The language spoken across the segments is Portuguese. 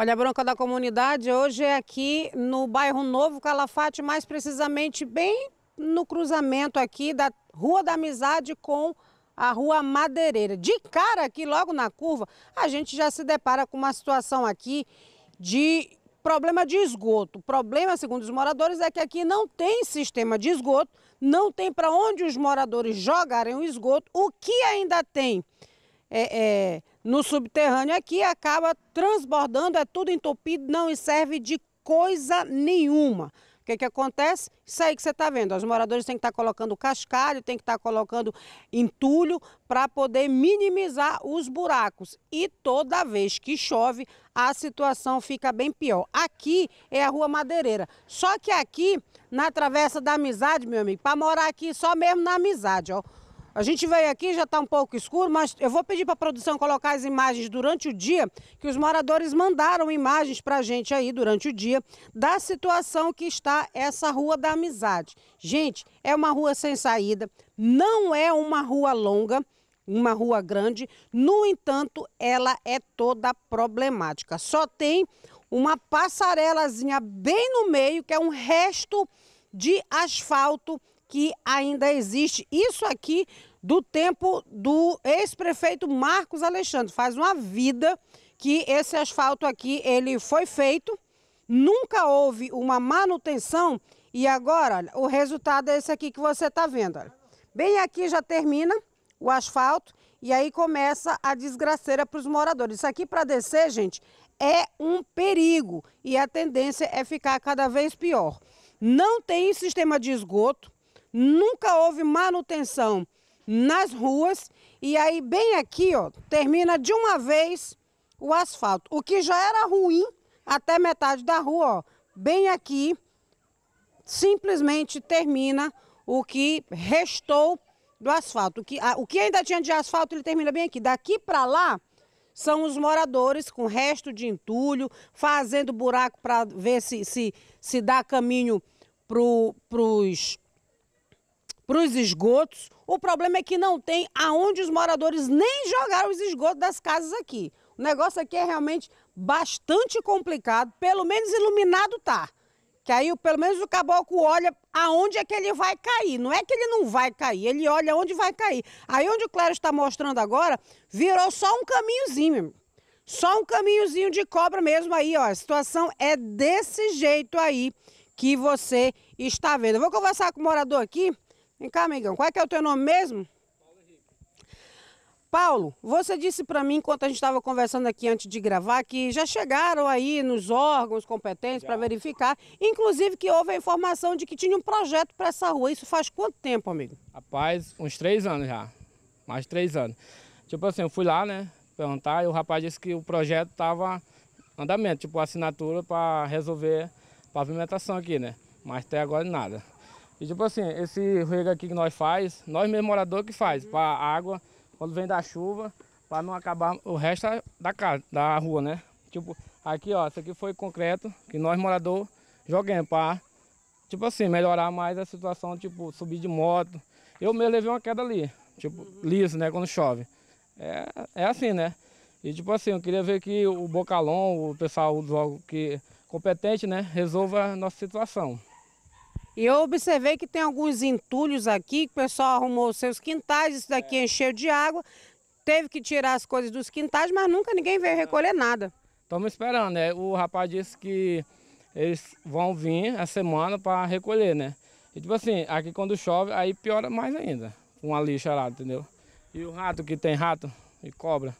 Olha, a bronca da comunidade hoje é aqui no bairro Novo Calafate, mais precisamente bem no cruzamento aqui da Rua da Amizade com a Rua Madeireira. De cara aqui, logo na curva, a gente já se depara com uma situação aqui de problema de esgoto. O problema, segundo os moradores, é que aqui não tem sistema de esgoto, não tem para onde os moradores jogarem o esgoto. O que ainda tem? é, é, no subterrâneo aqui acaba transbordando, é tudo entupido, não serve de coisa nenhuma. O que, que acontece? Isso aí que você está vendo. Os moradores têm que estar tá colocando cascalho, têm que estar tá colocando entulho para poder minimizar os buracos. E toda vez que chove, a situação fica bem pior. Aqui é a Rua Madeireira. Só que aqui, na Travessa da Amizade, meu amigo, para morar aqui só mesmo na amizade, ó. A gente veio aqui, já está um pouco escuro, mas eu vou pedir para a produção colocar as imagens durante o dia, que os moradores mandaram imagens para a gente aí durante o dia da situação que está essa Rua da Amizade. Gente, é uma rua sem saída, não é uma rua longa, uma rua grande, no entanto, ela é toda problemática. Só tem uma passarelazinha bem no meio, que é um resto de asfalto que ainda existe. Isso aqui do tempo do ex-prefeito Marcos Alexandre. Faz uma vida que esse asfalto aqui ele foi feito, nunca houve uma manutenção e agora o resultado é esse aqui que você está vendo. Olha. Bem aqui já termina o asfalto e aí começa a desgraceira para os moradores. Isso aqui para descer, gente, é um perigo e a tendência é ficar cada vez pior. Não tem sistema de esgoto, nunca houve manutenção nas ruas. E aí, bem aqui, ó, termina de uma vez o asfalto. O que já era ruim até metade da rua, ó, bem aqui, simplesmente termina o que restou do asfalto. O que, a, o que ainda tinha de asfalto, ele termina bem aqui. Daqui para lá são os moradores com resto de entulho, fazendo buraco para ver se, se, se dá caminho para os para os esgotos. O problema é que não tem aonde os moradores nem jogaram os esgotos das casas aqui. O negócio aqui é realmente bastante complicado, pelo menos iluminado tá. Que aí pelo menos o caboclo olha aonde é que ele vai cair. Não é que ele não vai cair, ele olha onde vai cair. Aí onde o Clério está mostrando agora, virou só um caminhozinho, só um caminhozinho de cobra mesmo aí, ó. A situação é desse jeito aí que você está vendo. Eu vou conversar com o morador aqui Vem cá, amigão, qual é que é o teu nome mesmo? Paulo Paulo, você disse para mim, enquanto a gente estava conversando aqui antes de gravar, que já chegaram aí nos órgãos competentes para verificar, inclusive que houve a informação de que tinha um projeto para essa rua. Isso faz quanto tempo, amigo? Rapaz, uns três anos já, mais de três anos. Tipo assim, eu fui lá, né, perguntar, e o rapaz disse que o projeto estava em andamento, tipo assinatura para resolver a pavimentação aqui, né, mas até agora nada. E tipo assim, esse rega aqui que nós faz, nós mesmo morador que faz, uhum. para água, quando vem da chuva, para não acabar o resto da casa, da rua, né? Tipo, aqui ó, isso aqui foi concreto que nós morador joguemos para tipo assim, melhorar mais a situação, tipo, subir de moto. Eu mesmo levei uma queda ali, tipo, uhum. liso, né, quando chove. É, é assim, né? E tipo assim, eu queria ver que o Bocalon, o pessoal do jogo que competente, né, resolva a nossa situação. E eu observei que tem alguns entulhos aqui, que o pessoal arrumou seus quintais, isso daqui é. encheu de água, teve que tirar as coisas dos quintais, mas nunca ninguém veio é. recolher nada. Estamos esperando, né? O rapaz disse que eles vão vir a semana para recolher, né? E tipo assim, aqui quando chove, aí piora mais ainda, com a lixa lá, entendeu? E o rato, que tem rato e cobra.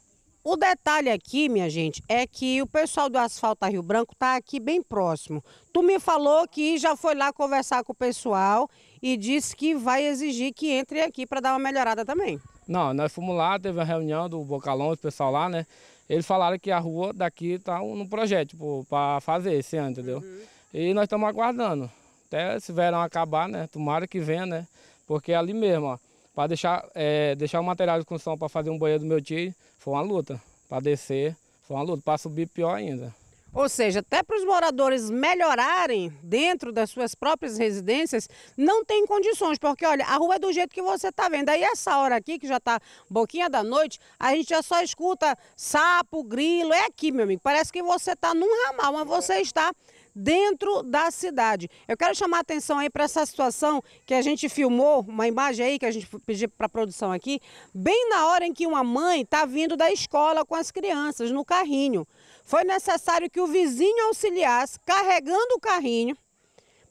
O detalhe aqui, minha gente, é que o pessoal do Asfalto Rio Branco está aqui bem próximo. Tu me falou que já foi lá conversar com o pessoal e disse que vai exigir que entre aqui para dar uma melhorada também. Não, nós fomos lá, teve uma reunião do Bocalão, o pessoal lá, né? Eles falaram que a rua daqui tá no um projeto para tipo, fazer esse ano, entendeu? Uhum. E nós estamos aguardando. Até se verão acabar, né? Tomara que venha, né? Porque é ali mesmo, ó. Para deixar, é, deixar o material de construção para fazer um banheiro do meu tio, foi uma luta. Para descer, foi uma luta. Para subir, pior ainda. Ou seja, até para os moradores melhorarem dentro das suas próprias residências, não tem condições, porque olha, a rua é do jeito que você está vendo. Aí essa hora aqui, que já está boquinha da noite, a gente já só escuta sapo, grilo, é aqui, meu amigo. Parece que você está num ramal, mas você está dentro da cidade. Eu quero chamar a atenção aí para essa situação que a gente filmou, uma imagem aí que a gente pediu para a produção aqui, bem na hora em que uma mãe está vindo da escola com as crianças no carrinho. Foi necessário que o vizinho auxiliasse carregando o carrinho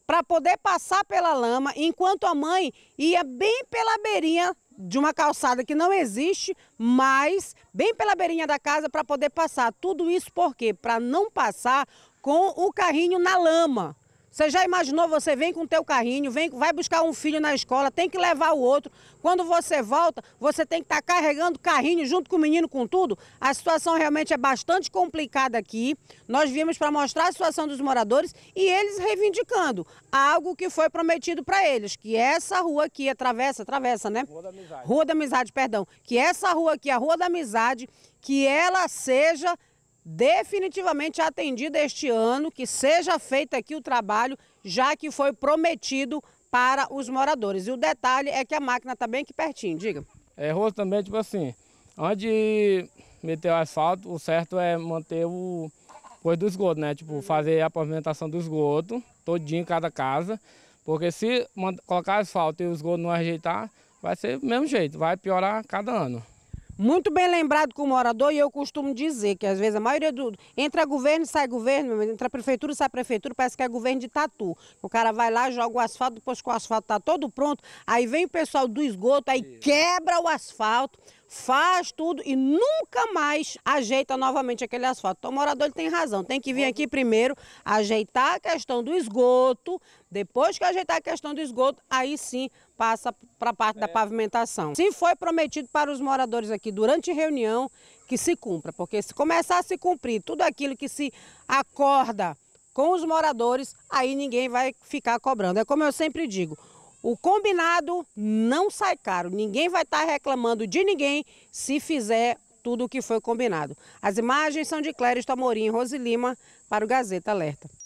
para poder passar pela lama, enquanto a mãe ia bem pela beirinha de uma calçada que não existe, mas bem pela beirinha da casa para poder passar. Tudo isso por quê? Para não passar com o carrinho na lama. Você já imaginou, você vem com o teu carrinho, vem, vai buscar um filho na escola, tem que levar o outro. Quando você volta, você tem que estar tá carregando o carrinho junto com o menino, com tudo. A situação realmente é bastante complicada aqui. Nós viemos para mostrar a situação dos moradores e eles reivindicando algo que foi prometido para eles, que é essa rua aqui, atravessa, atravessa, né? Rua da Amizade. Rua da Amizade, perdão. Que essa rua aqui, a Rua da Amizade, que ela seja definitivamente atendida este ano, que seja feito aqui o trabalho, já que foi prometido para os moradores. E o detalhe é que a máquina está bem aqui pertinho, diga. É, Rosa, também, tipo assim, onde meter o asfalto, o certo é manter o coisa do esgoto, né? Tipo, fazer a pavimentação do esgoto, todinho em cada casa, porque se colocar asfalto e o esgoto não ajeitar, vai ser do mesmo jeito, vai piorar cada ano. Muito bem lembrado como morador, e eu costumo dizer que às vezes a maioria do. Entra governo, sai governo, entra prefeitura, sai prefeitura, parece que é governo de tatu. O cara vai lá, joga o asfalto, depois que o asfalto está todo pronto, aí vem o pessoal do esgoto, aí quebra o asfalto, faz tudo e nunca mais ajeita novamente aquele asfalto. Então o morador ele tem razão, tem que vir aqui primeiro ajeitar a questão do esgoto, depois que ajeitar a questão do esgoto, aí sim passa para a parte é. da pavimentação. Se foi prometido para os moradores aqui durante reunião, que se cumpra, porque se começar a se cumprir tudo aquilo que se acorda com os moradores, aí ninguém vai ficar cobrando. É como eu sempre digo, o combinado não sai caro, ninguém vai estar tá reclamando de ninguém se fizer tudo o que foi combinado. As imagens são de Cléris Tamorim, Rosilima, para o Gazeta Alerta.